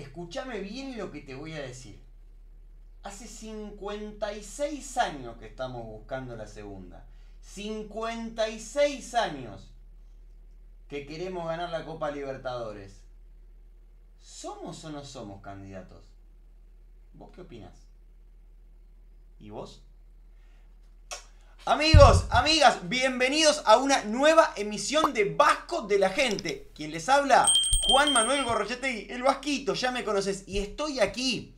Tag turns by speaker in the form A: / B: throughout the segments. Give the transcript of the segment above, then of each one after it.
A: Escúchame bien lo que te voy a decir. Hace 56 años que estamos buscando la segunda. 56 años que queremos ganar la Copa Libertadores. ¿Somos o no somos candidatos? ¿Vos qué opinas? ¿Y vos? Amigos, amigas, bienvenidos a una nueva emisión de Vasco de la Gente. Quien les habla, Juan Manuel y el Vasquito, ya me conoces. Y estoy aquí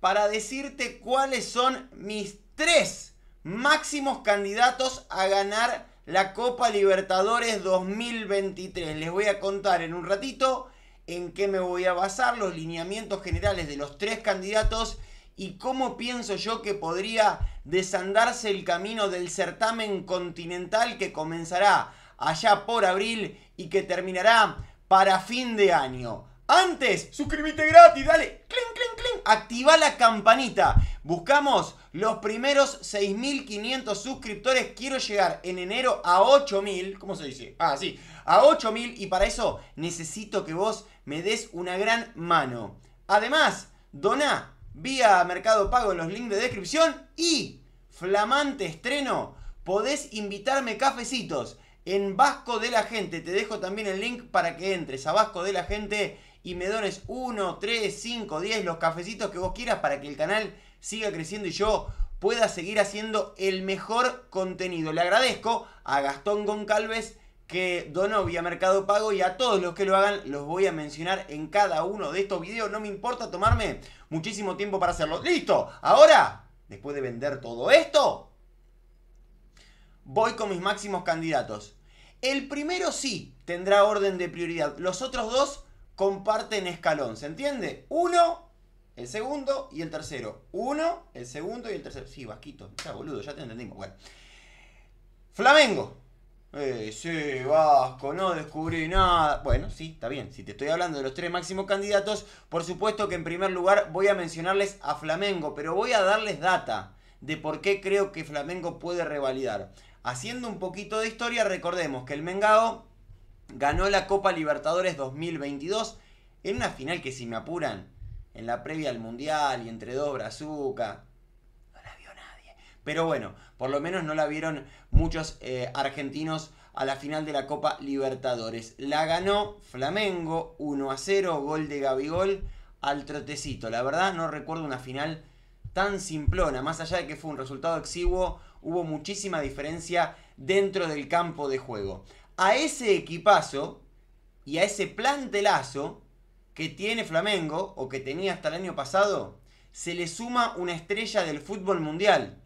A: para decirte cuáles son mis tres máximos candidatos a ganar la Copa Libertadores 2023. Les voy a contar en un ratito en qué me voy a basar los lineamientos generales de los tres candidatos y cómo pienso yo que podría desandarse el camino del certamen continental que comenzará allá por abril y que terminará para fin de año. Antes, suscríbete gratis, dale, clink, clink, clink, activa la campanita. Buscamos los primeros 6.500 suscriptores. Quiero llegar en enero a 8.000. ¿Cómo se dice? Ah, sí, a 8.000 y para eso necesito que vos me des una gran mano. Además, dona vía Mercado Pago en los links de descripción y flamante estreno, podés invitarme cafecitos en Vasco de la Gente. Te dejo también el link para que entres a Vasco de la Gente y me dones 1, 3, 5, 10, los cafecitos que vos quieras para que el canal siga creciendo y yo pueda seguir haciendo el mejor contenido. Le agradezco a Gastón Goncalves que donó vía Mercado Pago y a todos los que lo hagan los voy a mencionar en cada uno de estos videos. No me importa tomarme muchísimo tiempo para hacerlo. ¡Listo! Ahora, después de vender todo esto, voy con mis máximos candidatos. El primero sí tendrá orden de prioridad. Los otros dos comparten escalón. ¿Se entiende? Uno, el segundo y el tercero. Uno, el segundo y el tercero. Sí, vasquito. Ya, boludo, ya te entendimos. Bueno. Flamengo. Eh, sí, Vasco, no descubrí nada. Bueno, sí, está bien. Si te estoy hablando de los tres máximos candidatos, por supuesto que en primer lugar voy a mencionarles a Flamengo, pero voy a darles data de por qué creo que Flamengo puede revalidar. Haciendo un poquito de historia, recordemos que el Mengao ganó la Copa Libertadores 2022 en una final que si me apuran, en la previa al Mundial y entre dos brazuca, pero bueno, por lo menos no la vieron muchos eh, argentinos a la final de la Copa Libertadores. La ganó Flamengo 1 a 0, gol de Gabigol al trotecito. La verdad no recuerdo una final tan simplona, más allá de que fue un resultado exiguo, hubo muchísima diferencia dentro del campo de juego. A ese equipazo y a ese plantelazo que tiene Flamengo o que tenía hasta el año pasado, se le suma una estrella del fútbol mundial,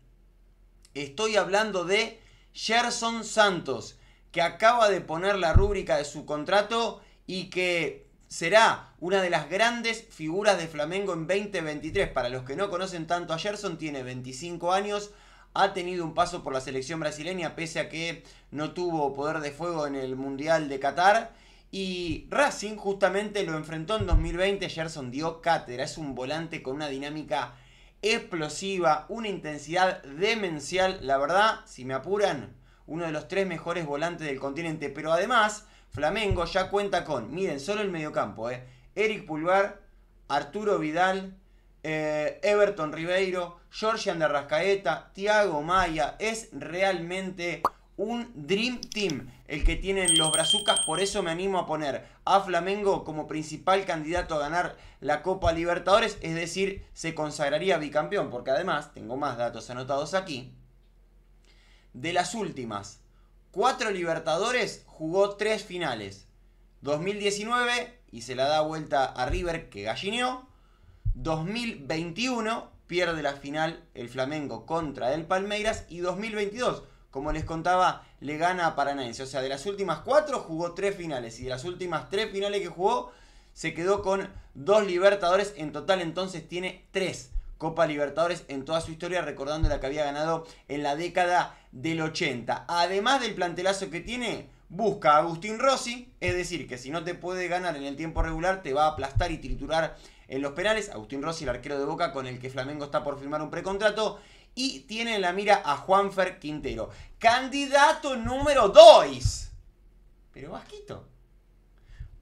A: Estoy hablando de Gerson Santos, que acaba de poner la rúbrica de su contrato y que será una de las grandes figuras de Flamengo en 2023. Para los que no conocen tanto a Gerson, tiene 25 años, ha tenido un paso por la selección brasileña pese a que no tuvo poder de fuego en el Mundial de Qatar. Y Racing justamente lo enfrentó en 2020, Gerson dio cátedra, es un volante con una dinámica explosiva, una intensidad demencial. La verdad, si me apuran, uno de los tres mejores volantes del continente. Pero además, Flamengo ya cuenta con, miren, solo el mediocampo, eh, Eric Pulgar, Arturo Vidal, eh, Everton Ribeiro, Jorge de Rascaeta, Tiago Maya. Es realmente un Dream Team el que tienen los Brazucas, por eso me animo a poner a Flamengo como principal candidato a ganar la Copa Libertadores, es decir, se consagraría bicampeón, porque además, tengo más datos anotados aquí, de las últimas cuatro Libertadores jugó tres finales, 2019 y se la da vuelta a River que gallineó, 2021 pierde la final el Flamengo contra el Palmeiras y 2022 como les contaba, le gana a Paranaense. O sea, de las últimas cuatro jugó tres finales y de las últimas tres finales que jugó se quedó con dos Libertadores. En total entonces tiene tres Copa Libertadores en toda su historia, recordando la que había ganado en la década del 80. Además del plantelazo que tiene, busca a Agustín Rossi, es decir, que si no te puede ganar en el tiempo regular, te va a aplastar y triturar en los penales. Agustín Rossi, el arquero de Boca, con el que Flamengo está por firmar un precontrato y tiene en la mira a Juanfer Quintero. Candidato número 2. Pero Vasquito,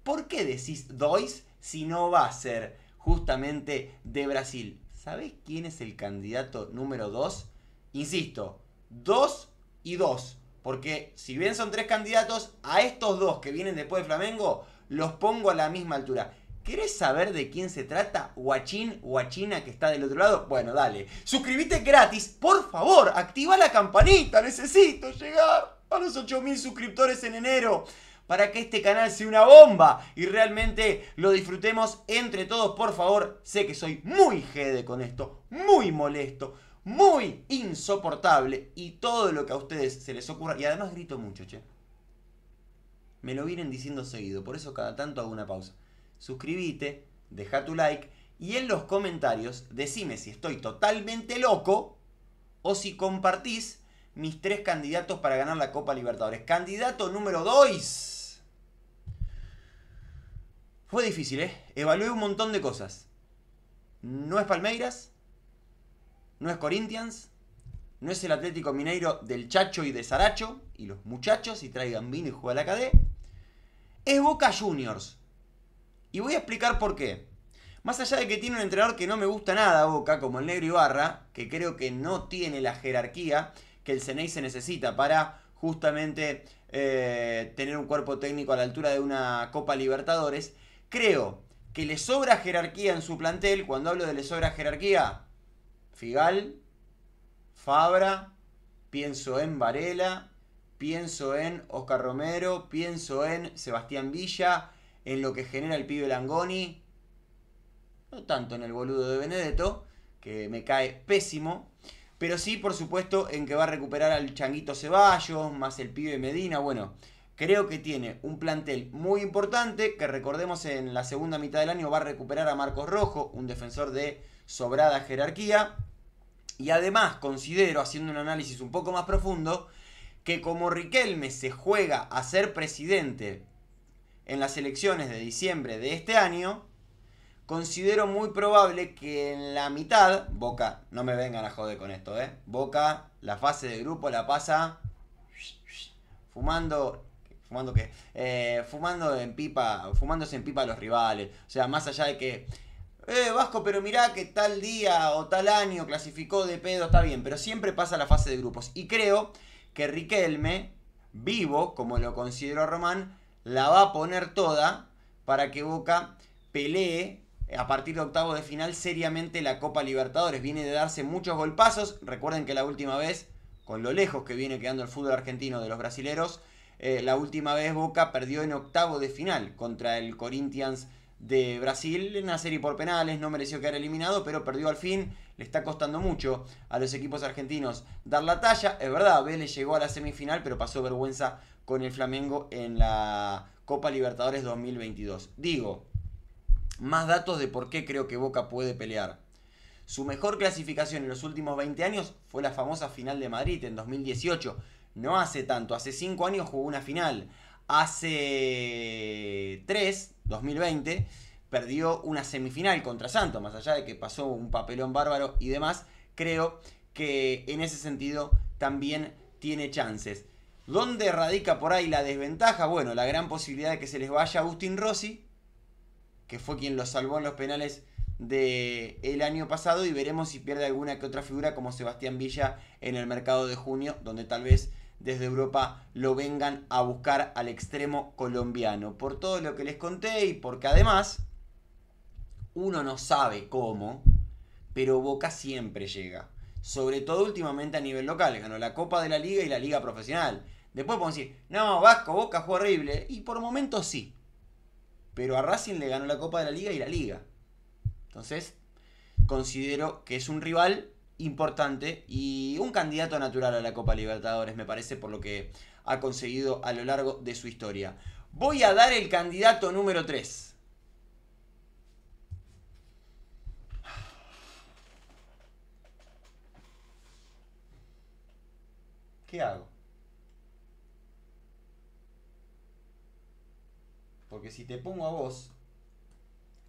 A: ¿por qué decís 2 si no va a ser justamente de Brasil? ¿Sabés quién es el candidato número 2? Insisto, 2 y 2. Porque si bien son tres candidatos, a estos dos que vienen después de Flamengo, los pongo a la misma altura. Quieres saber de quién se trata? Guachín, guachina que está del otro lado. Bueno, dale. Suscríbete gratis. Por favor, activa la campanita. Necesito llegar a los 8000 suscriptores en enero para que este canal sea una bomba y realmente lo disfrutemos entre todos, por favor. Sé que soy muy jede con esto, muy molesto, muy insoportable y todo lo que a ustedes se les ocurra. Y además grito mucho, che. Me lo vienen diciendo seguido, por eso cada tanto hago una pausa suscríbete, deja tu like y en los comentarios decime si estoy totalmente loco o si compartís mis tres candidatos para ganar la Copa Libertadores. Candidato número 2. Fue difícil, ¿eh? Evalué un montón de cosas. No es Palmeiras, no es Corinthians, no es el Atlético Mineiro del Chacho y de Saracho y los muchachos y traigan vino y juega la KD. Es Boca Juniors. Y voy a explicar por qué. Más allá de que tiene un entrenador que no me gusta nada, Boca, como el Negro Ibarra, que creo que no tiene la jerarquía que el Ceney se necesita para justamente eh, tener un cuerpo técnico a la altura de una Copa Libertadores, creo que le sobra jerarquía en su plantel. Cuando hablo de le sobra jerarquía, Figal, Fabra, pienso en Varela, pienso en Oscar Romero, pienso en Sebastián Villa, en lo que genera el pibe Langoni, no tanto en el boludo de Benedetto, que me cae pésimo, pero sí, por supuesto, en que va a recuperar al Changuito Ceballos, más el pibe Medina, bueno, creo que tiene un plantel muy importante, que recordemos en la segunda mitad del año va a recuperar a Marcos Rojo, un defensor de sobrada jerarquía, y además considero, haciendo un análisis un poco más profundo, que como Riquelme se juega a ser presidente en las elecciones de diciembre de este año, considero muy probable que en la mitad, Boca, no me vengan a joder con esto, ¿eh? Boca, la fase de grupo la pasa fumando fumando qué eh, fumando en pipa fumándose en pipa a los rivales o sea más allá de que eh, Vasco pero mirá que tal día o tal año clasificó de pedo está bien pero siempre pasa la fase de grupos y creo que Riquelme vivo como lo consideró Román la va a poner toda para que Boca pelee a partir de octavo de final seriamente la Copa Libertadores. Viene de darse muchos golpazos. Recuerden que la última vez, con lo lejos que viene quedando el fútbol argentino de los brasileros, eh, la última vez Boca perdió en octavo de final contra el Corinthians de Brasil en una serie por penales, no mereció quedar eliminado, pero perdió al fin. Le está costando mucho a los equipos argentinos dar la talla. Es verdad, Vélez llegó a la semifinal, pero pasó vergüenza con el Flamengo en la Copa Libertadores 2022. Digo, más datos de por qué creo que Boca puede pelear. Su mejor clasificación en los últimos 20 años fue la famosa final de Madrid en 2018. No hace tanto, hace 5 años jugó una final. Hace 3, 2020, perdió una semifinal contra Santos, más allá de que pasó un papelón bárbaro y demás, creo que en ese sentido también tiene chances. ¿Dónde radica por ahí la desventaja? Bueno, la gran posibilidad de que se les vaya Agustín Rossi, que fue quien los salvó en los penales del año pasado, y veremos si pierde alguna que otra figura como Sebastián Villa en el mercado de junio, donde tal vez desde Europa lo vengan a buscar al extremo colombiano. Por todo lo que les conté y porque además uno no sabe cómo, pero Boca siempre llega. Sobre todo últimamente a nivel local. Ganó la Copa de la Liga y la Liga Profesional. Después podemos decir, no, Vasco, Boca fue horrible. Y por momentos sí. Pero a Racing le ganó la Copa de la Liga y la Liga. Entonces, considero que es un rival importante y un candidato natural a la Copa Libertadores, me parece, por lo que ha conseguido a lo largo de su historia. Voy a dar el candidato número 3. ¿Qué hago? Porque si te pongo a vos,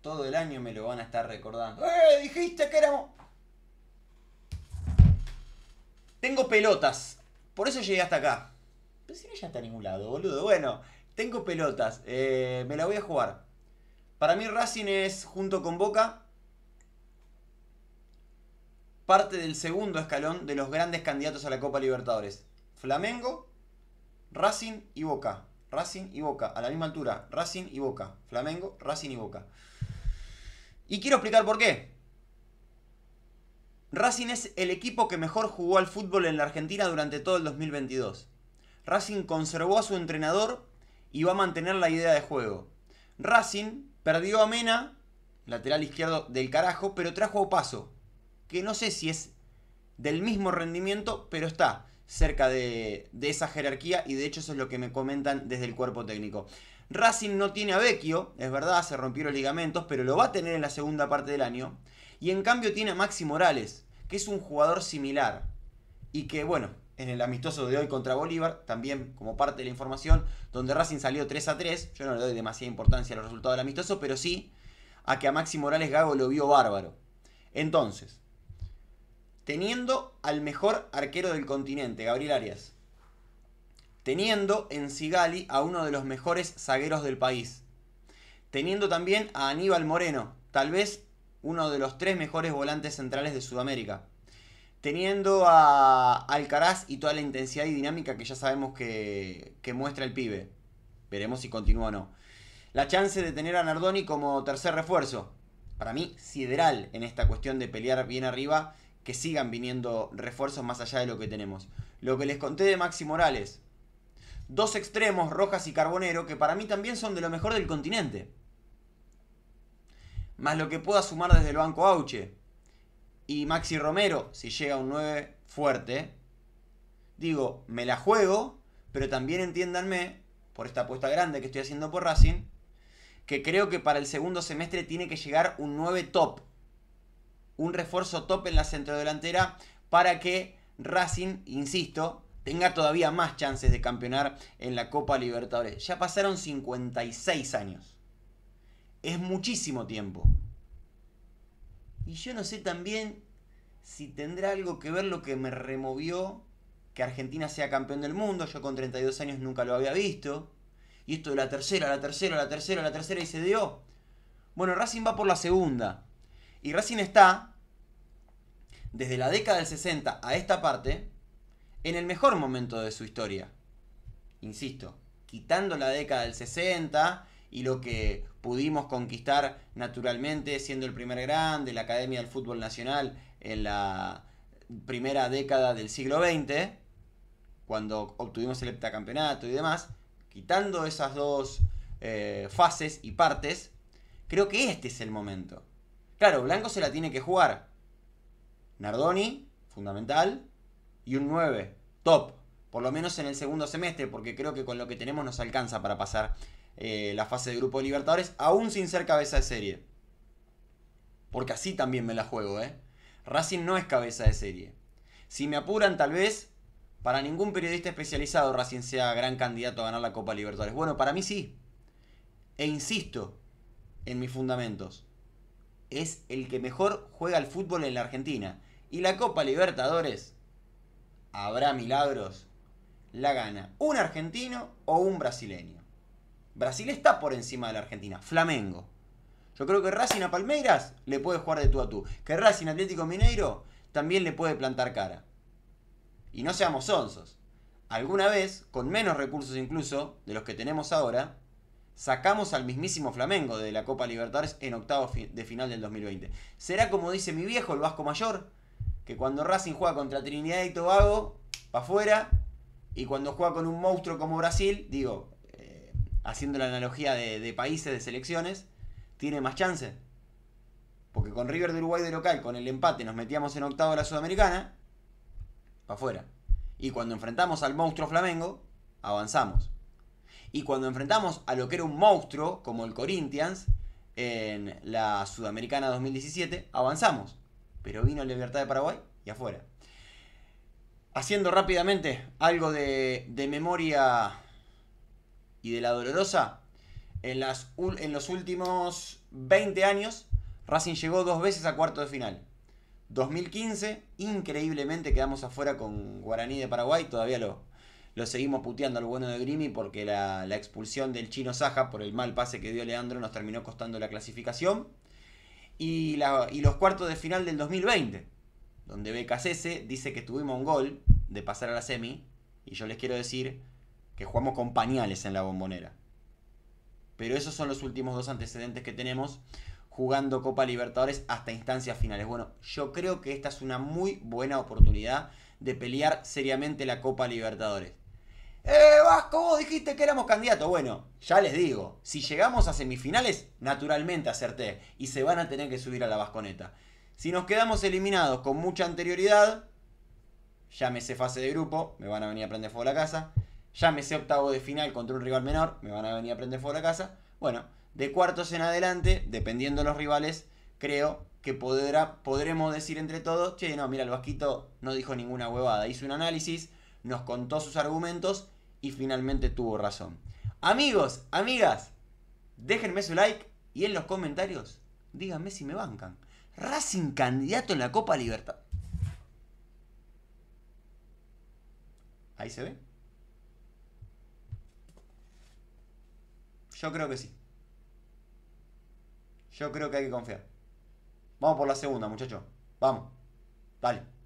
A: todo el año me lo van a estar recordando. ¡Eh! Dijiste que éramos. Tengo pelotas. Por eso llegué hasta acá. Pero si no, ya está a ningún lado, boludo. Bueno, tengo pelotas. Eh, me la voy a jugar. Para mí, Racing es junto con Boca. Parte del segundo escalón de los grandes candidatos a la Copa Libertadores. Flamengo, Racing y Boca. Racing y Boca. A la misma altura, Racing y Boca. Flamengo, Racing y Boca. Y quiero explicar por qué. Racing es el equipo que mejor jugó al fútbol en la Argentina durante todo el 2022. Racing conservó a su entrenador y va a mantener la idea de juego. Racing perdió a Mena, lateral izquierdo del carajo, pero trajo a Paso, que no sé si es del mismo rendimiento, pero está cerca de, esa jerarquía y de hecho eso es lo que me comentan desde el cuerpo técnico. Racing no tiene a Vecchio, es verdad, se rompió los ligamentos, pero lo va a tener en la segunda parte del año. Y en cambio tiene a Maxi Morales, que es un jugador similar y que, bueno, en el amistoso de hoy contra Bolívar, también como parte de la información, donde Racing salió 3 a 3, yo no le doy demasiada importancia al resultado del amistoso, pero sí a que a Maxi Morales Gago lo vio bárbaro. Entonces, teniendo al mejor arquero del continente, Gabriel Arias. Teniendo en Sigali a uno de los mejores zagueros del país. Teniendo también a Aníbal Moreno, tal vez uno de los tres mejores volantes centrales de Sudamérica. Teniendo a Alcaraz y toda la intensidad y dinámica que ya sabemos que, que muestra el pibe. Veremos si continúa o no. La chance de tener a Nardoni como tercer refuerzo. Para mí, sideral en esta cuestión de pelear bien arriba que sigan viniendo refuerzos más allá de lo que tenemos. Lo que les conté de Maxi Morales. Dos extremos, Rojas y Carbonero, que para mí también son de lo mejor del continente. Más lo que pueda sumar desde el banco Auche. Y Maxi Romero, si llega un 9 fuerte. Digo, me la juego, pero también entiéndanme, por esta apuesta grande que estoy haciendo por Racing, que creo que para el segundo semestre tiene que llegar un 9 top un refuerzo top en la centrodelantera para que Racing, insisto, tenga todavía más chances de campeonar en la Copa Libertadores. Ya pasaron 56 años. Es muchísimo tiempo. Y yo no sé también si tendrá algo que ver lo que me removió que Argentina sea campeón del mundo. Yo con 32 años nunca lo había visto. Y esto de la tercera, la tercera, la tercera, la tercera y se dio. Bueno, Racing va por la segunda. Y Racing está desde la década del 60 a esta parte, en el mejor momento de su historia. Insisto, quitando la década del 60 y lo que pudimos conquistar naturalmente siendo el primer gran de la Academia del Fútbol Nacional en la primera década del siglo XX, cuando obtuvimos el heptacampeonato y demás, quitando esas dos eh, fases y partes, creo que este es el momento. Claro, Blanco se la tiene que jugar, Nardoni, fundamental, y un 9, top, por lo menos en el segundo semestre, porque creo que con lo que tenemos nos alcanza para pasar eh, la fase de grupo Libertadores, aún sin ser cabeza de serie. Porque así también me la juego, ¿eh? Racing no es cabeza de serie. Si me apuran, tal vez, para ningún periodista especializado Racing sea gran candidato a ganar la Copa Libertadores. Bueno, para mí sí. E insisto en mis fundamentos. Es el que mejor juega al fútbol en la Argentina. Y la Copa Libertadores, habrá milagros, la gana un argentino o un brasileño. Brasil está por encima de la Argentina, Flamengo. Yo creo que Racing a Palmeiras le puede jugar de tú a tú. Que Racing Atlético Mineiro también le puede plantar cara. Y no seamos sonsos. Alguna vez, con menos recursos incluso de los que tenemos ahora, sacamos al mismísimo Flamengo de la Copa Libertadores en octavo de final del 2020. ¿Será como dice mi viejo, el Vasco Mayor? que cuando Racing juega contra Trinidad y Tobago, para afuera, y cuando juega con un monstruo como Brasil, digo, eh, haciendo la analogía de, países, de selecciones, tiene más chance. Porque con River de Uruguay de local, con el empate, nos metíamos en octavo de la Sudamericana, para afuera. Y cuando enfrentamos al monstruo Flamengo, avanzamos. Y cuando enfrentamos a lo que era un monstruo, como el Corinthians, en la Sudamericana 2017, avanzamos pero vino Libertad de Paraguay y afuera. Haciendo rápidamente algo de, memoria y de la dolorosa, en, las, en los últimos 20 años Racing llegó dos veces a cuarto de final. 2015, increíblemente quedamos afuera con Guaraní de Paraguay, todavía lo, lo seguimos puteando al bueno de Grimi porque la, la, expulsión del chino Saja por el mal pase que dio Leandro nos terminó costando la clasificación y, los cuartos de final del 2020, donde BKCS dice que tuvimos un gol de pasar a la semi, y yo les quiero decir que jugamos con pañales en la bombonera. Pero esos son los últimos dos antecedentes que tenemos jugando Copa Libertadores hasta instancias finales. Bueno, yo creo que esta es una muy buena oportunidad de pelear seriamente la Copa Libertadores. ¡Eh, Vasco! Vos dijiste que éramos candidatos. Bueno, ya les digo, si llegamos a semifinales, naturalmente acerté. Y se van a tener que subir a la Vasconeta. Si nos quedamos eliminados con mucha anterioridad, llámese fase de grupo, me van a venir a prender fuego a la casa. Llámese octavo de final contra un rival menor, me van a venir a prender fuego a la casa. Bueno, de cuartos en adelante, dependiendo de los rivales, creo que podremos decir entre todos, che, no, mira, el Vasquito no dijo ninguna huevada, hizo un análisis, nos contó sus argumentos y finalmente tuvo razón. Amigos, amigas, déjenme su like y en los comentarios díganme si me bancan. Racing candidato en la Copa Libertad. Ahí se ve. Yo creo que sí. Yo creo que hay que confiar. Vamos por la segunda, muchachos. Vamos. Dale.